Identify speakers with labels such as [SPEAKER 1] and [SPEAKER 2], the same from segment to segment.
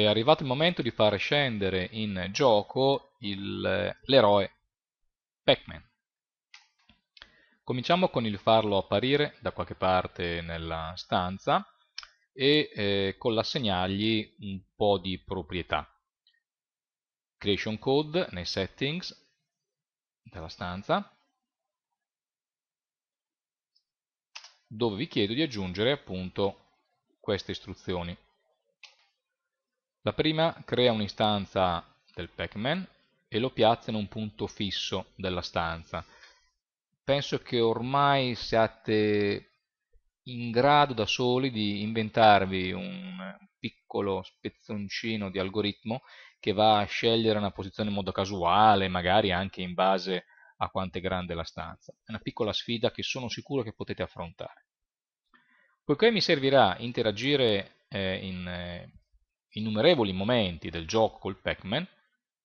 [SPEAKER 1] è arrivato il momento di far scendere in gioco l'eroe Pac-Man. Cominciamo con il farlo apparire da qualche parte nella stanza e eh, con l'assegnargli un po' di proprietà. Creation Code nei settings della stanza dove vi chiedo di aggiungere appunto queste istruzioni. La prima crea un'istanza del Pac-Man e lo piazza in un punto fisso della stanza. Penso che ormai siate in grado da soli di inventarvi un piccolo spezzoncino di algoritmo che va a scegliere una posizione in modo casuale, magari anche in base a quanto è grande la stanza. È una piccola sfida che sono sicuro che potete affrontare. Poiché mi servirà interagire eh, in, eh, innumerevoli momenti del gioco col Pac-Man,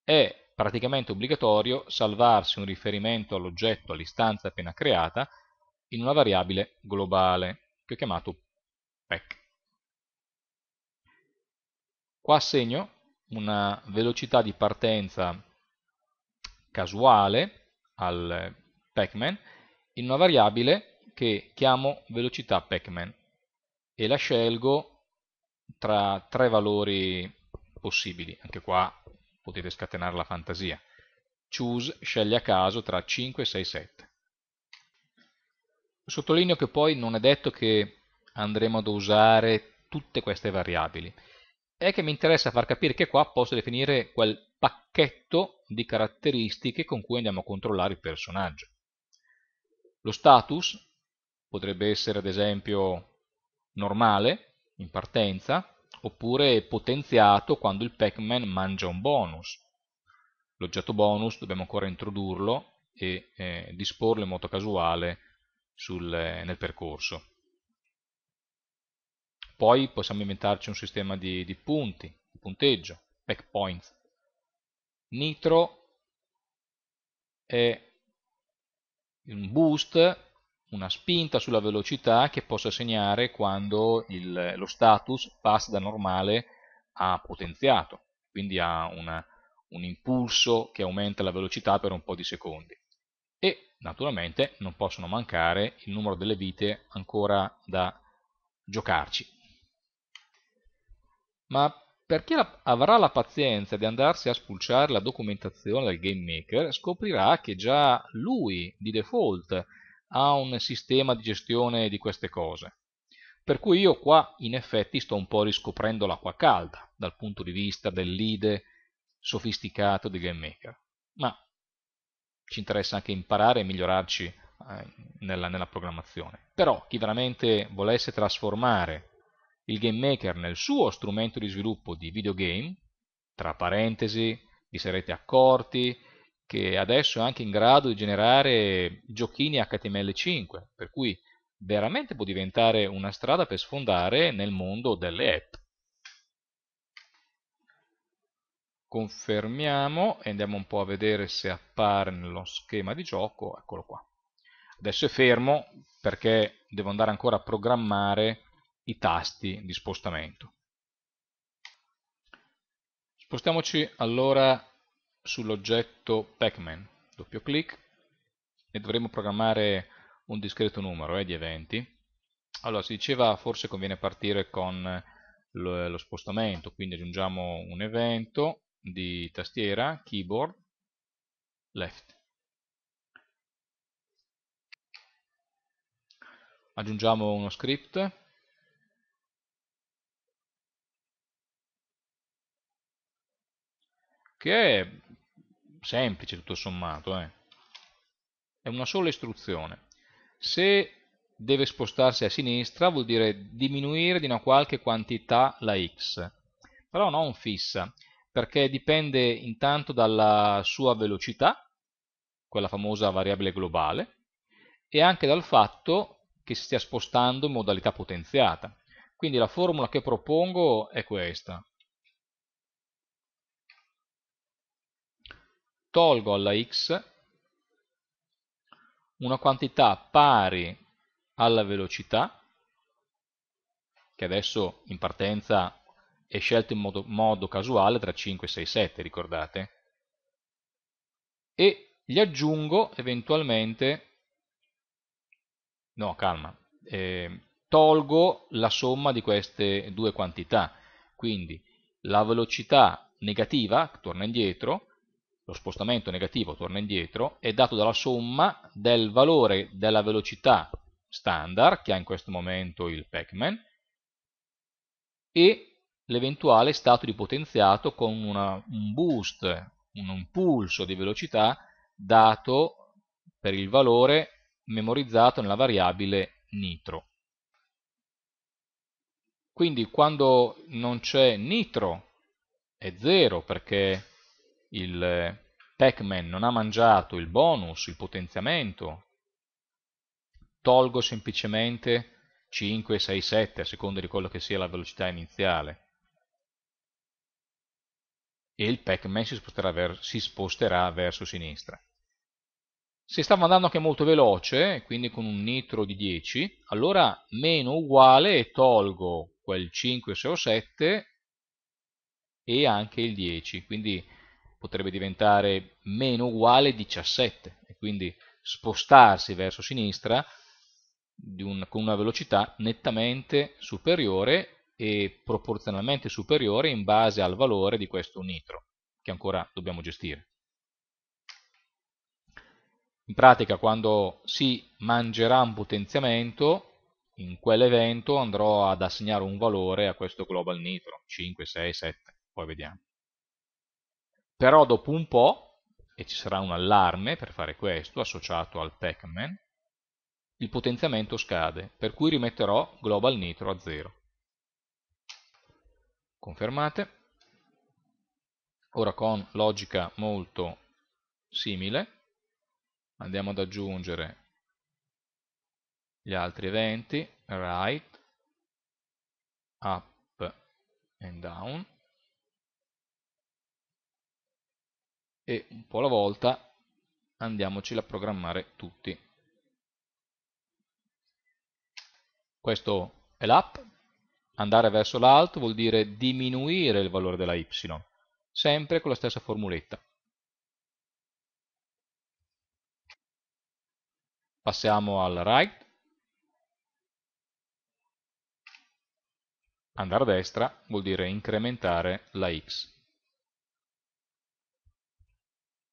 [SPEAKER 1] è praticamente obbligatorio salvarsi un riferimento all'oggetto, all'istanza appena creata, in una variabile globale, che ho chiamato Pac. Qua assegno una velocità di partenza casuale al Pac-Man in una variabile che chiamo velocità Pac-Man e la scelgo tra tre valori possibili, anche qua potete scatenare la fantasia. Choose scegli a caso tra 5, 6, 7. Sottolineo che poi non è detto che andremo ad usare tutte queste variabili, è che mi interessa far capire che qua posso definire quel pacchetto di caratteristiche con cui andiamo a controllare il personaggio. Lo status potrebbe essere ad esempio normale, in partenza, oppure potenziato quando il Pac-Man mangia un bonus. L'oggetto bonus dobbiamo ancora introdurlo e eh, disporlo in modo casuale sul, eh, nel percorso. Poi possiamo inventarci un sistema di, di punti, di punteggio, pack points. Nitro è un boost una spinta sulla velocità che possa segnare quando il, lo status passa da normale a potenziato, quindi ha una, un impulso che aumenta la velocità per un po' di secondi. E naturalmente non possono mancare il numero delle vite ancora da giocarci. Ma per chi avrà la pazienza di andarsi a spulciare la documentazione del game maker, scoprirà che già lui di default ha un sistema di gestione di queste cose. Per cui io qua in effetti sto un po' riscoprendo l'acqua calda dal punto di vista dell'ide sofisticato di maker. ma ci interessa anche imparare e migliorarci eh, nella, nella programmazione. Però chi veramente volesse trasformare il game maker nel suo strumento di sviluppo di videogame, tra parentesi vi sarete accorti che adesso è anche in grado di generare giochini HTML5, per cui veramente può diventare una strada per sfondare nel mondo delle app. Confermiamo e andiamo un po' a vedere se appare nello schema di gioco, eccolo qua. Adesso è fermo perché devo andare ancora a programmare i tasti di spostamento. Spostiamoci allora sull'oggetto Pacman, doppio clic e dovremo programmare un discreto numero eh, di eventi. Allora si diceva forse conviene partire con lo, lo spostamento, quindi aggiungiamo un evento di tastiera, keyboard, left. Aggiungiamo uno script che è semplice tutto sommato, eh. è una sola istruzione. Se deve spostarsi a sinistra vuol dire diminuire di una qualche quantità la x, però non fissa, perché dipende intanto dalla sua velocità, quella famosa variabile globale, e anche dal fatto che si stia spostando in modalità potenziata. Quindi la formula che propongo è questa, tolgo alla x una quantità pari alla velocità, che adesso in partenza è scelta in modo, modo casuale tra 5, 6, 7, ricordate? E gli aggiungo eventualmente, no calma, eh, tolgo la somma di queste due quantità, quindi la velocità negativa, torna indietro, lo spostamento negativo torna indietro, è dato dalla somma del valore della velocità standard, che ha in questo momento il Pac-Man, e l'eventuale stato di potenziato con una, un boost, un, impulso di velocità dato per il valore memorizzato nella variabile nitro. Quindi quando non c'è nitro è 0 perché il eh, Pac-Man non ha mangiato il bonus, il potenziamento, tolgo semplicemente 5, 6, 7 a seconda di quello che sia la velocità iniziale e il Pac-Man si, si, sposterà verso sinistra. Se stavo andando anche molto veloce, quindi con un nitro di 10, allora meno uguale e tolgo quel 5, 6 o 7 e anche il 10, quindi potrebbe diventare meno uguale 17 e quindi spostarsi verso sinistra un, con una velocità nettamente superiore e proporzionalmente superiore in base al valore di questo nitro che ancora dobbiamo gestire. In pratica quando si mangerà un potenziamento in quell'evento andrò ad assegnare un valore a questo global nitro 5, 6, 7, poi vediamo però dopo un po', e ci sarà un allarme per fare questo, associato al Pac-Man, il potenziamento scade, per cui rimetterò Global Nitro a 0. Confermate. Ora con logica molto simile, andiamo ad aggiungere gli altri eventi, right, up and down, e un po' alla volta andiamocela a programmare tutti. Questo è l'up. andare verso l'alto vuol dire diminuire il valore della y, sempre con la stessa formuletta. Passiamo al right, andare a destra vuol dire incrementare la x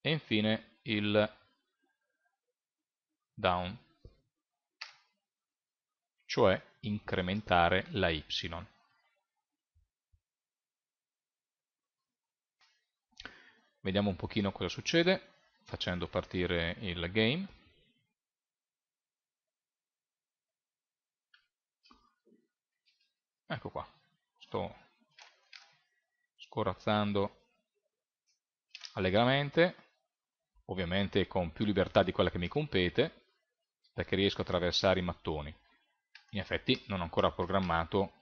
[SPEAKER 1] e infine il down, cioè incrementare la y. Vediamo un pochino cosa succede facendo partire il game. Ecco qua, sto scorazzando allegramente ovviamente con più libertà di quella che mi compete, perché riesco a attraversare i mattoni. In effetti non ho ancora programmato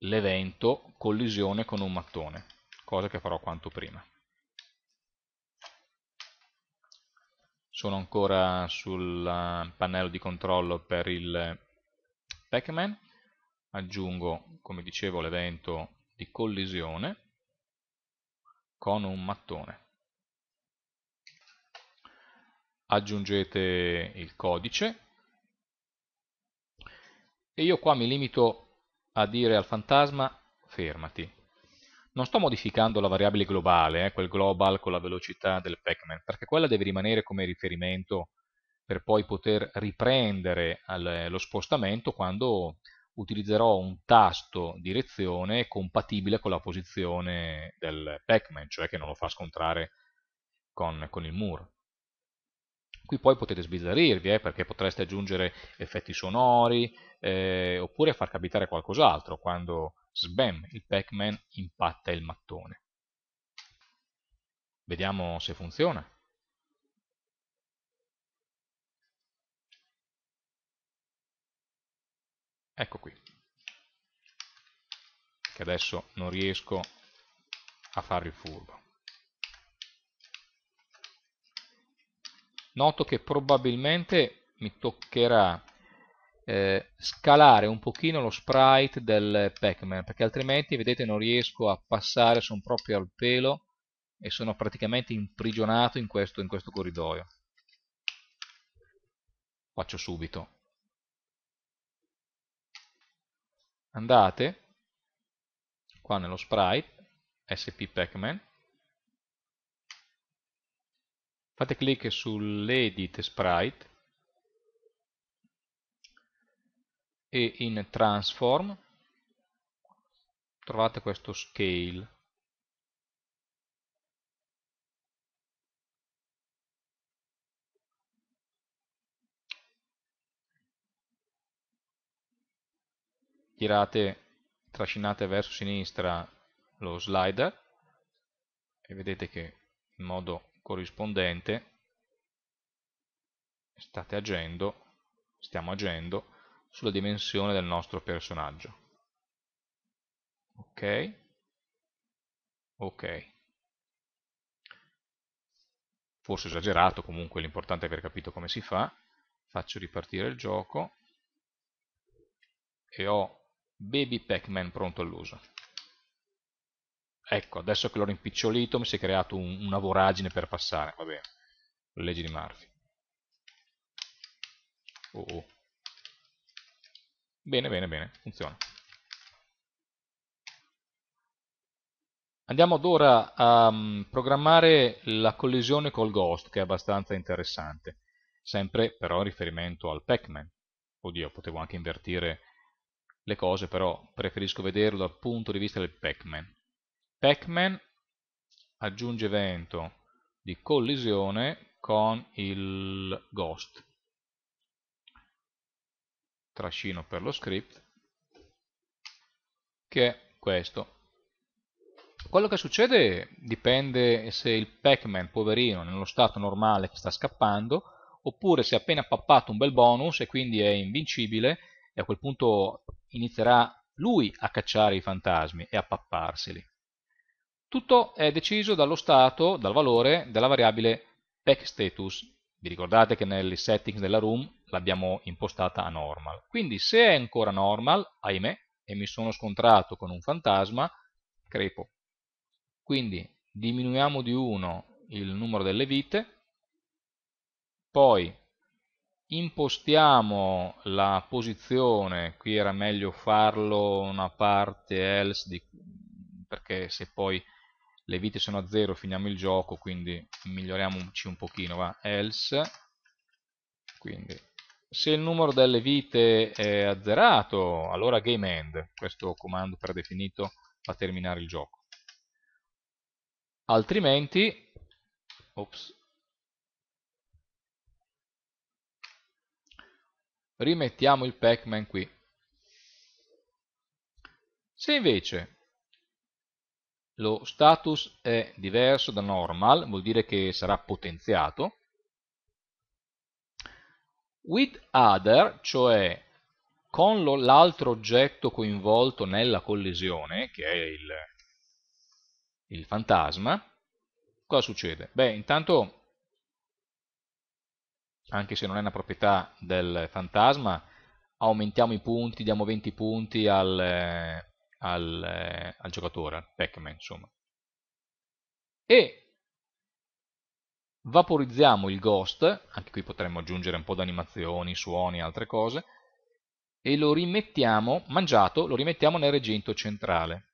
[SPEAKER 1] l'evento collisione con un mattone, cosa che farò quanto prima. Sono ancora sul eh, pannello di controllo per il Pac-Man, aggiungo, come dicevo, l'evento di collisione con un mattone aggiungete il codice e io qua mi limito a dire al fantasma fermati. Non sto modificando la variabile globale, eh, quel global con la velocità del pacman perché quella deve rimanere come riferimento per poi poter riprendere al, eh, lo spostamento quando utilizzerò un tasto direzione compatibile con la posizione del pacman cioè che non lo fa scontrare con, con il muro. Qui poi potete sbizzarrirvi, eh, perché potreste aggiungere effetti sonori, eh, oppure far capitare qualcos'altro quando sbam il Pac-Man impatta il mattone. Vediamo se funziona. Ecco qui, che adesso non riesco a fare il furbo. noto che probabilmente mi toccherà eh, scalare un pochino lo sprite del Pac-Man, perché altrimenti, vedete, non riesco a passare, sono proprio al pelo e sono praticamente imprigionato in questo, in questo corridoio. Faccio subito. Andate qua nello sprite, SP Pac-Man, fate clic sull'edit sprite e in transform trovate questo scale tirate trascinate verso sinistra lo slider e vedete che in modo corrispondente state agendo, stiamo agendo sulla dimensione del nostro personaggio. Ok? Ok. Forse esagerato, comunque l'importante è aver capito come si fa. Faccio ripartire il gioco e ho Baby Pac-Man pronto all'uso. Ecco, adesso che l'ho rimpicciolito mi si è creato un, una voragine per passare, va bene. Le leggi di Murphy. Oh, oh. Bene, bene, bene, funziona. Andiamo ad ora a um, programmare la collisione col Ghost, che è abbastanza interessante. Sempre però in riferimento al Pac-Man. Oddio, potevo anche invertire le cose, però preferisco vederlo dal punto di vista del Pac-Man. Pac-Man aggiunge evento di collisione con il Ghost. Trascino per lo script che è questo. Quello che succede dipende se il Pac-Man, poverino, nello stato normale che sta scappando, oppure se ha appena pappato un bel bonus e quindi è invincibile e a quel punto inizierà lui a cacciare i fantasmi e a papparseli. Tutto è deciso dallo stato, dal valore della variabile pack Vi ricordate che nelle settings della room l'abbiamo impostata a normal. Quindi se è ancora normal, ahimè, e mi sono scontrato con un fantasma, crepo. Quindi diminuiamo di 1 il numero delle vite, poi impostiamo la posizione, qui era meglio farlo una parte else di, perché se poi le vite sono a zero, finiamo il gioco, quindi miglioriamoci un pochino, va, else, quindi se il numero delle vite è azzerato, allora game end, questo comando predefinito fa terminare il gioco. Altrimenti, ops, rimettiamo il Pac-Man qui. Se invece lo status è diverso da normal, vuol dire che sarà potenziato. With other, cioè con l'altro oggetto coinvolto nella collisione, che è il, il fantasma, cosa succede? Beh, intanto, anche se non è una proprietà del fantasma, aumentiamo i punti, diamo 20 punti al, eh, al, eh, al giocatore, al Pac-Man insomma. E vaporizziamo il ghost, anche qui potremmo aggiungere un po' di animazioni, suoni e altre cose, e lo rimettiamo, mangiato, lo rimettiamo nel recinto centrale.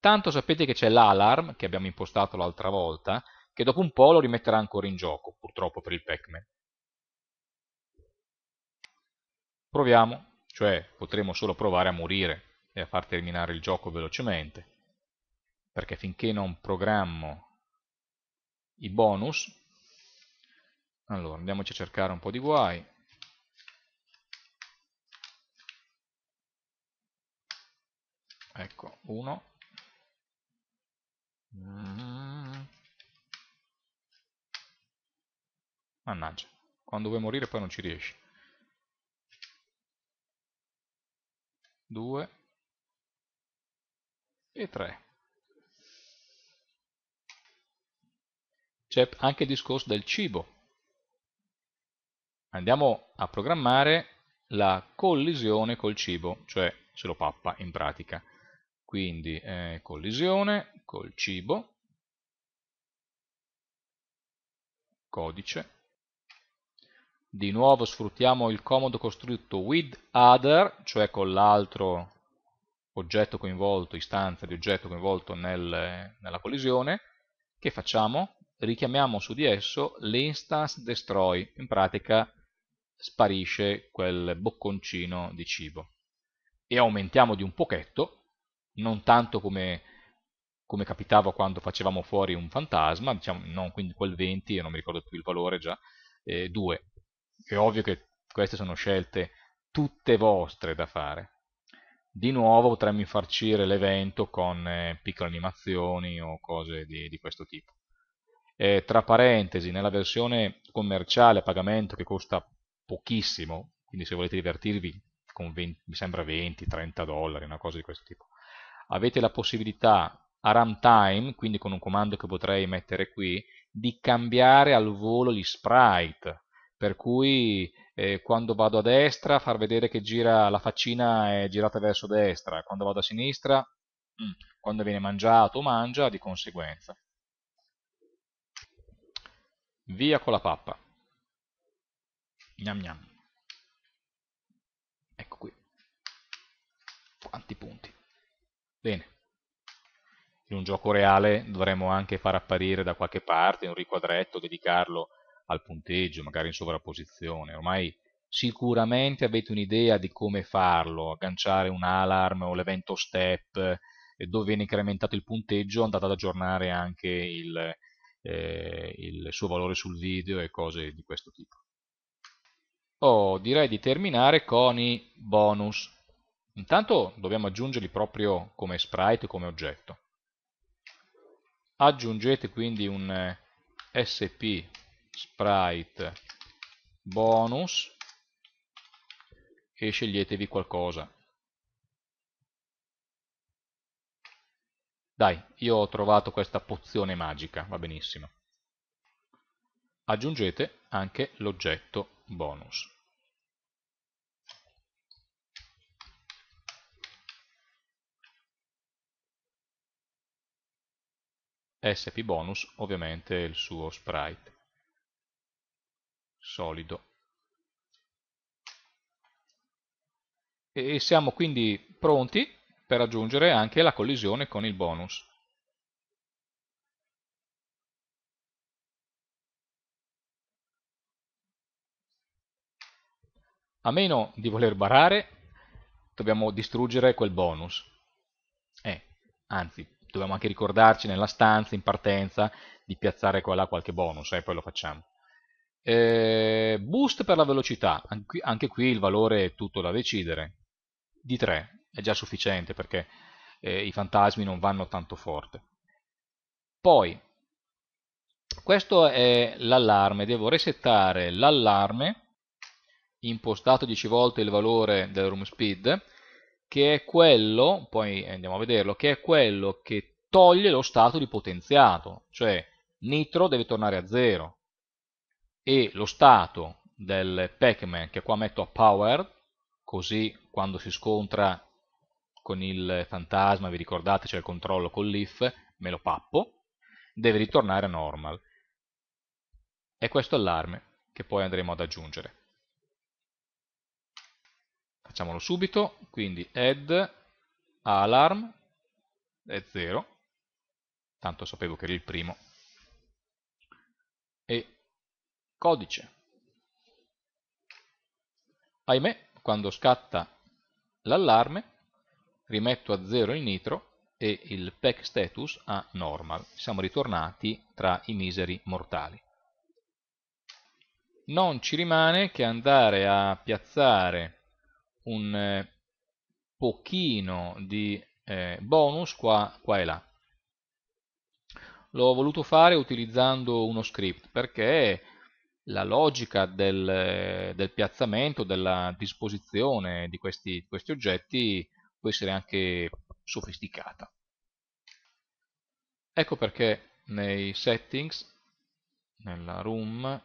[SPEAKER 1] Tanto sapete che c'è l'alarm, che abbiamo impostato l'altra volta, che dopo un po' lo rimetterà ancora in gioco, purtroppo per il Pac-Man. Proviamo, cioè potremo solo provare a morire e a far terminare il gioco velocemente, perché finché non programmo i bonus, allora andiamoci a cercare un po' di guai, ecco, 1, mannaggia, quando vuoi morire poi non ci riesci, 2, e 3. C'è anche il discorso del cibo. Andiamo a programmare la collisione col cibo, cioè se lo pappa in pratica. Quindi eh, collisione col cibo, codice. Di nuovo sfruttiamo il comodo costrutto with other, cioè con l'altro oggetto coinvolto, istanza di oggetto coinvolto nel, nella collisione, che facciamo? Richiamiamo su di esso l'instance destroy, in pratica sparisce quel bocconcino di cibo. E aumentiamo di un pochetto, non tanto come, come capitava quando facevamo fuori un fantasma, diciamo, non quindi quel 20, io non mi ricordo più il valore già, eh, 2. È ovvio che queste sono scelte tutte vostre da fare, di nuovo potremmo infarcire l'evento con eh, piccole animazioni o cose di, di questo tipo. Eh, tra parentesi, nella versione commerciale a pagamento che costa pochissimo, quindi se volete divertirvi con 20, mi sembra 20-30 dollari, una cosa di questo tipo, avete la possibilità a runtime, quindi con un comando che potrei mettere qui, di cambiare al volo gli sprite per cui eh, quando vado a destra far vedere che gira la faccina è girata verso destra, quando vado a sinistra, mm, quando viene mangiato mangia di conseguenza. Via con la pappa. Gnam gnam. Ecco qui. Quanti punti. Bene in un gioco reale dovremmo anche far apparire da qualche parte un riquadretto, dedicarlo al punteggio, magari in sovrapposizione, ormai sicuramente avete un'idea di come farlo, agganciare un alarm o l'evento step eh, dove viene incrementato il punteggio, andate ad aggiornare anche il, eh, il suo valore sul video e cose di questo tipo. Oh, direi di terminare con i bonus. Intanto dobbiamo aggiungerli proprio come sprite, come oggetto. Aggiungete quindi un eh, sp sprite bonus e sceglietevi qualcosa dai io ho trovato questa pozione magica va benissimo aggiungete anche l'oggetto bonus SP bonus ovviamente il suo sprite solido. E siamo quindi pronti per aggiungere anche la collisione con il bonus. A meno di voler barare, dobbiamo distruggere quel bonus. Eh, anzi, dobbiamo anche ricordarci nella stanza, in partenza, di piazzare qua là qualche bonus, e eh, poi lo facciamo. Eh, boost per la velocità, anche qui il valore è tutto da decidere, di 3 è già sufficiente perché eh, i fantasmi non vanno tanto forte. Poi, questo è l'allarme, devo resettare l'allarme, impostato 10 volte il valore del room speed, che è quello, poi andiamo a vederlo, che è quello che toglie lo stato di potenziato, cioè nitro deve tornare a 0, e lo stato del Pac-Man che qua metto a Power, così quando si scontra con il fantasma, vi ricordate c'è il controllo con l'if, me lo pappo, deve ritornare a normal. E questo allarme che poi andremo ad aggiungere. Facciamolo subito, quindi add alarm è 0, tanto sapevo che era il primo, e codice. Ahimè, quando scatta l'allarme, rimetto a zero il nitro e il pack status a normal. Siamo ritornati tra i miseri mortali. Non ci rimane che andare a piazzare un eh, pochino di eh, bonus qua, qua e là l'ho voluto fare utilizzando uno script perché la logica del, del, piazzamento, della disposizione di questi, questi oggetti può essere anche sofisticata. Ecco perché nei settings, nella room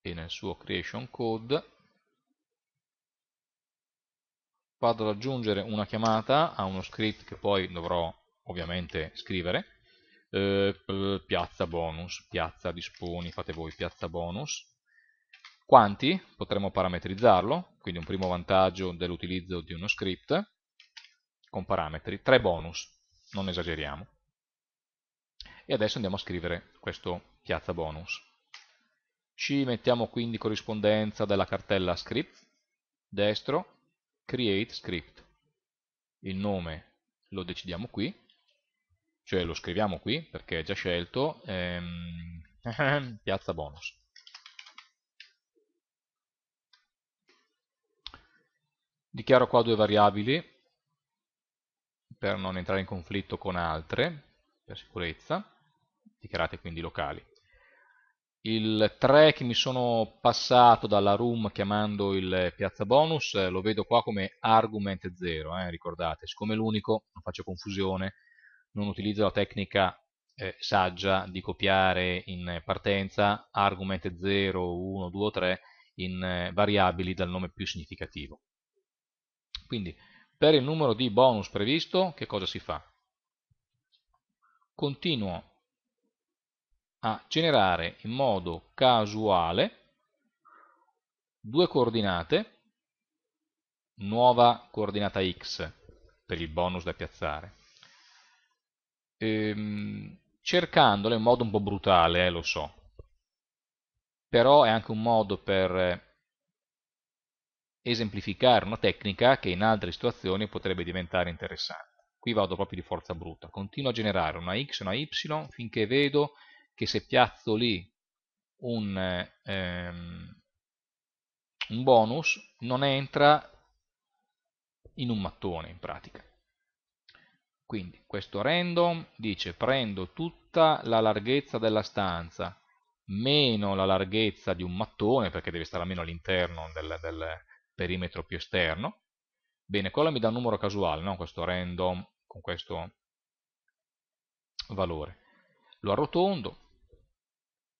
[SPEAKER 1] e nel suo creation code vado ad aggiungere una chiamata a uno script che poi dovrò ovviamente scrivere eh, eh, piazza bonus, piazza disponi, fate voi piazza bonus. Quanti? Potremmo parametrizzarlo, quindi un primo vantaggio dell'utilizzo di uno script con parametri, 3 bonus, non esageriamo. E adesso andiamo a scrivere questo piazza bonus. Ci mettiamo quindi corrispondenza della cartella script, destro, create script. Il nome lo decidiamo qui, cioè lo scriviamo qui perché è già scelto, ehm, piazza bonus. Dichiaro qua due variabili per non entrare in conflitto con altre, per sicurezza, dichiarate quindi locali. Il 3 che mi sono passato dalla room chiamando il piazza bonus eh, lo vedo qua come argument 0, eh, ricordate, siccome è l'unico non faccio confusione, non utilizza la tecnica eh, saggia di copiare in partenza argument 0, 1, 2 o 3 in eh, variabili dal nome più significativo. Quindi per il numero di bonus previsto che cosa si fa? Continuo a generare in modo casuale due coordinate, nuova coordinata x per il bonus da piazzare ehm, cercandola in modo un po' brutale, eh, lo so, però è anche un modo per eh, esemplificare una tecnica che in altre situazioni potrebbe diventare interessante. Qui vado proprio di forza brutta, continuo a generare una x e una y finché vedo che se piazzo lì un, ehm, un bonus non entra in un mattone in pratica. Quindi questo random dice prendo tutta la larghezza della stanza meno la larghezza di un mattone, perché deve stare almeno all'interno del, del, perimetro più esterno. Bene, quello mi dà un numero casuale, no? questo random con questo valore. Lo arrotondo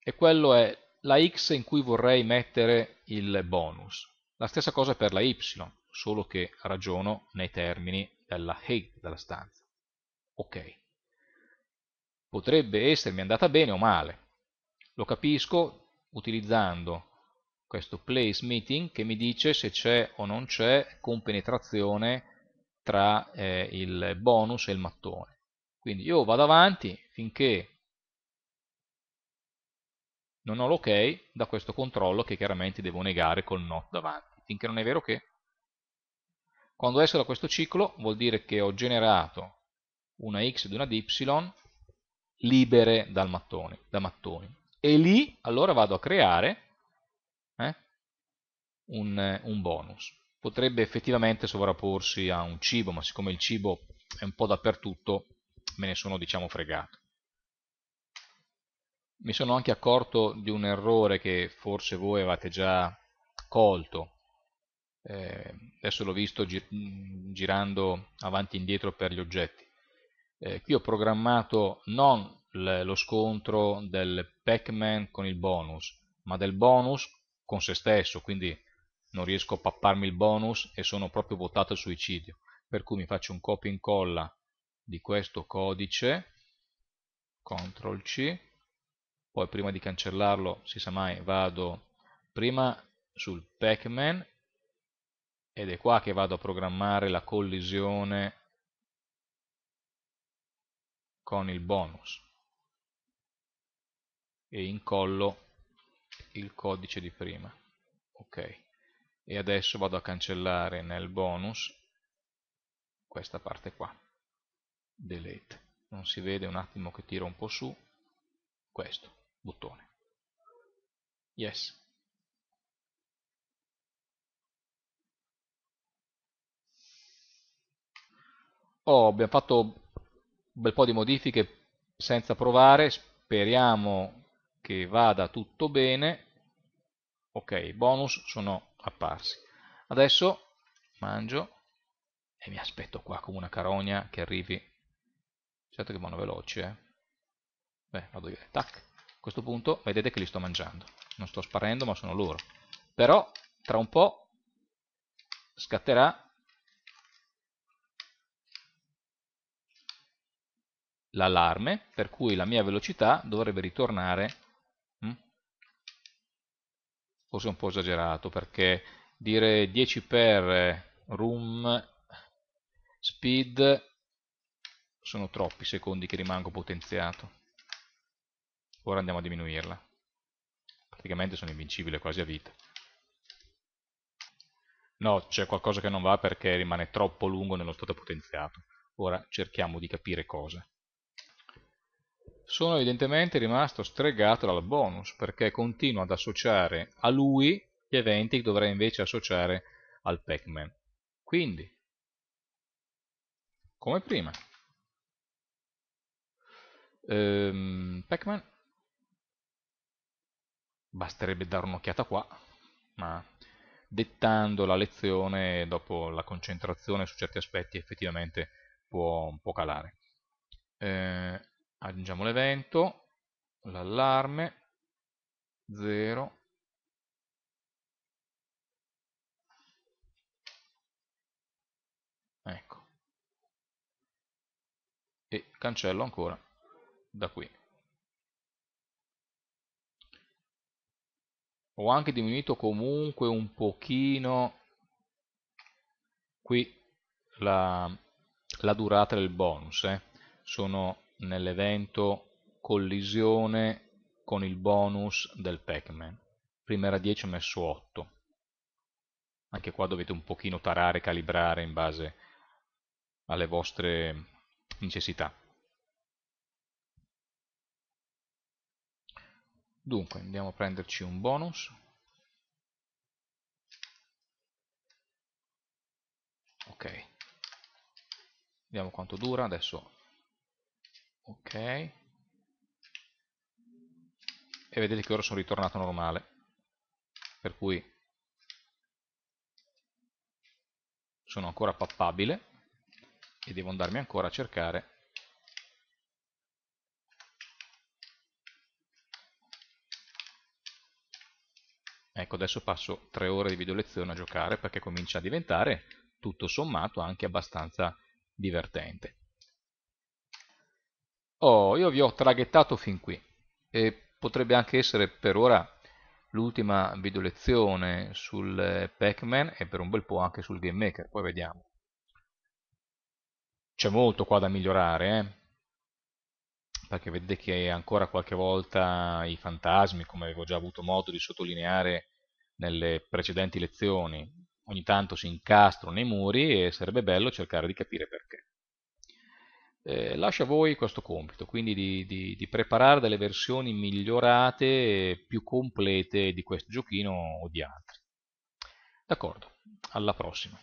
[SPEAKER 1] e quello è la x in cui vorrei mettere il bonus. La stessa cosa per la y, solo che ragiono nei termini della height della stanza ok. Potrebbe essermi andata bene o male. Lo capisco utilizzando questo place meeting che mi dice se c'è o non c'è compenetrazione tra eh, il bonus e il mattone. Quindi io vado avanti finché non ho l'ok da questo controllo che chiaramente devo negare col not davanti, finché non è vero che. Quando esco da questo ciclo vuol dire che ho generato una x ed una dy libere dal mattoni, da mattoni. E lì allora vado a creare eh, un, un bonus. Potrebbe effettivamente sovrapporsi a un cibo, ma siccome il cibo è un po' dappertutto, me ne sono diciamo fregato. Mi sono anche accorto di un errore che forse voi avete già colto, eh, adesso l'ho visto gi mm, girando avanti e indietro per gli oggetti eh, qui ho programmato non lo scontro del Pac-Man con il bonus, ma del bonus con se stesso, quindi non riesco a papparmi il bonus e sono proprio votato al suicidio. Per cui mi faccio un copia e incolla di questo codice, CTRL C, poi prima di cancellarlo, si sa mai, vado prima sul Pac-Man ed è qua che vado a programmare la collisione con il bonus e incollo il codice di prima ok e adesso vado a cancellare nel bonus questa parte qua delete non si vede un attimo che tiro un po' su questo bottone yes oh, abbiamo fatto bel po' di modifiche senza provare, speriamo che vada tutto bene, ok, i bonus sono apparsi. Adesso mangio e mi aspetto qua come una carogna che arrivi, certo che vanno veloci, eh. Beh, vado io, tac, a questo punto vedete che li sto mangiando, non sto sparendo ma sono loro, però tra un po' scatterà l'allarme, per cui la mia velocità dovrebbe ritornare, mh? Hm? forse un po' esagerato, perché dire 10 per eh, room speed sono troppi secondi che rimango potenziato. Ora andiamo a diminuirla. Praticamente sono invincibile quasi a vita. No, c'è qualcosa che non va perché rimane troppo lungo nello stato potenziato. Ora cerchiamo di capire cosa sono evidentemente rimasto stregato dal bonus perché continuo ad associare a lui gli eventi che dovrei invece associare al Pac-Man. Quindi, come prima, ehm, Pac-Man, basterebbe dare un'occhiata qua, ma dettando la lezione dopo la concentrazione su certi aspetti effettivamente può un po' calare. Eh, aggiungiamo l'evento, l'allarme, 0, ecco, e cancello ancora da qui. Ho anche diminuito comunque un pochino qui la, la durata del bonus, eh. sono nell'evento collisione con il bonus del Pac-Man. Prima era 10, ho messo 8. Anche qua dovete un pochino tarare, calibrare in base alle vostre necessità. Dunque, andiamo a prenderci un bonus. Ok. Vediamo quanto dura, adesso ok e vedete che ora sono ritornato normale per cui sono ancora pappabile e devo andarmi ancora a cercare ecco adesso passo tre ore di video lezione a giocare perché comincia a diventare tutto sommato anche abbastanza divertente Oh, io vi ho traghettato fin qui e potrebbe anche essere per ora l'ultima video lezione sul eh, Pac-Man e per un bel po' anche sul Game Maker, poi vediamo. C'è molto qua da migliorare, eh? perché vedete che ancora qualche volta i fantasmi, come avevo già avuto modo di sottolineare nelle precedenti lezioni, ogni tanto si incastrano nei muri e sarebbe bello cercare di capire perché. Eh, lascia a voi questo compito, quindi di, di, di, preparare delle versioni migliorate, più complete di questo giochino o di altri. D'accordo, alla prossima.